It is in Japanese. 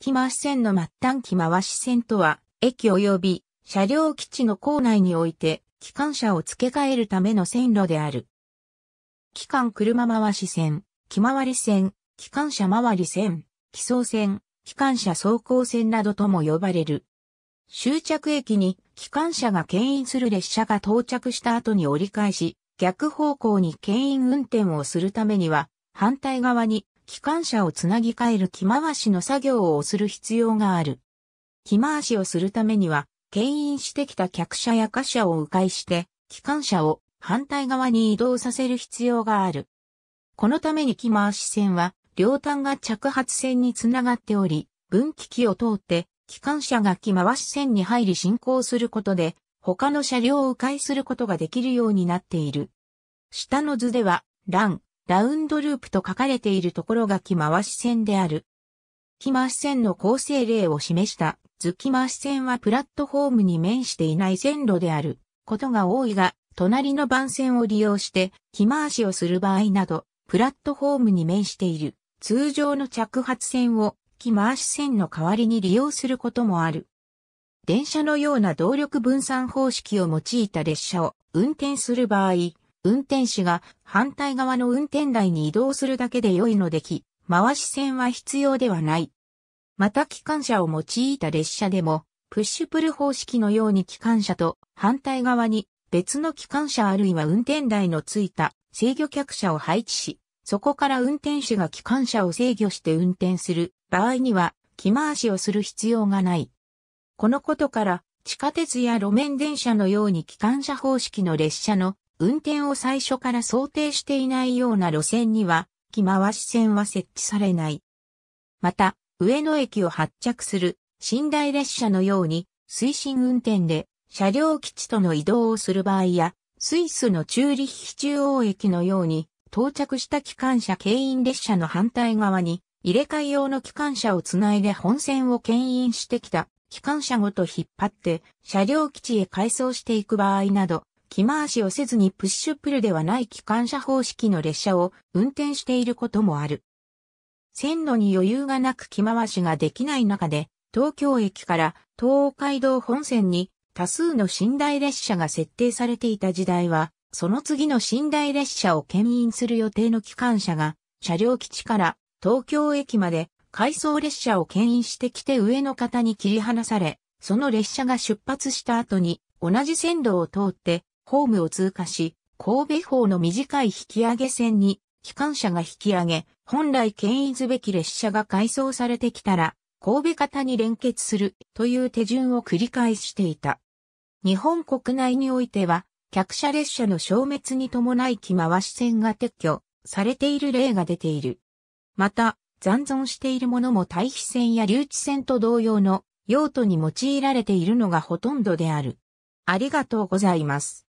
機回し線の末端機回し線とは、駅及び車両基地の構内において、機関車を付け替えるための線路である。機関車回し線、機回り線、機関車回り線、機走線、機関車走行線などとも呼ばれる。終着駅に機関車が牽引する列車が到着した後に折り返し、逆方向に牽引運転をするためには、反対側に機関車をつなぎ替える気回しの作業をする必要がある。気回しをするためには、牽引してきた客車や貨車を迂回して、機関車を反対側に移動させる必要がある。このために気回し線は、両端が着発線につながっており、分岐器を通って、機関車が気回し線に入り進行することで、他の車両を迂回することができるようになっている。下の図では、欄、ラウンドループと書かれているところが木回し線である。木回し線の構成例を示した図木回し線はプラットフォームに面していない線路であることが多いが、隣の番線を利用して木回しをする場合など、プラットフォームに面している通常の着発線を木回し線の代わりに利用することもある。電車のような動力分散方式を用いた列車を運転する場合、運転士が反対側の運転台に移動するだけで良いのでき、回し線は必要ではない。また機関車を用いた列車でも、プッシュプル方式のように機関車と反対側に別の機関車あるいは運転台のついた制御客車を配置し、そこから運転手が機関車を制御して運転する場合には、気回しをする必要がない。このことから、地下鉄や路面電車のように機関車方式の列車の運転を最初から想定していないような路線には、気回し線は設置されない。また、上野駅を発着する寝台列車のように、推進運転で車両基地との移動をする場合や、スイスのチューリッヒ中央駅のように、到着した機関車牽引列車の反対側に、入れ替え用の機関車をつないで本線を牽引してきた機関車ごと引っ張って車両基地へ改装していく場合など、着回しをせずにプッシュプルではない機関車方式の列車を運転していることもある。線路に余裕がなく着回しができない中で、東京駅から東海道本線に多数の寝台列車が設定されていた時代は、その次の寝台列車を牽引する予定の機関車が、車両基地から東京駅まで回送列車を牽引してきて上の方に切り離され、その列車が出発した後に同じ線路を通ってホームを通過し、神戸方の短い引き上げ線に、機関車が引き上げ、本来牽引すべき列車が改装されてきたら、神戸型に連結するという手順を繰り返していた。日本国内においては、客車列車の消滅に伴い着回し線が撤去されている例が出ている。また、残存しているものも対比線や留置線と同様の用途に用いられているのがほとんどである。ありがとうございます。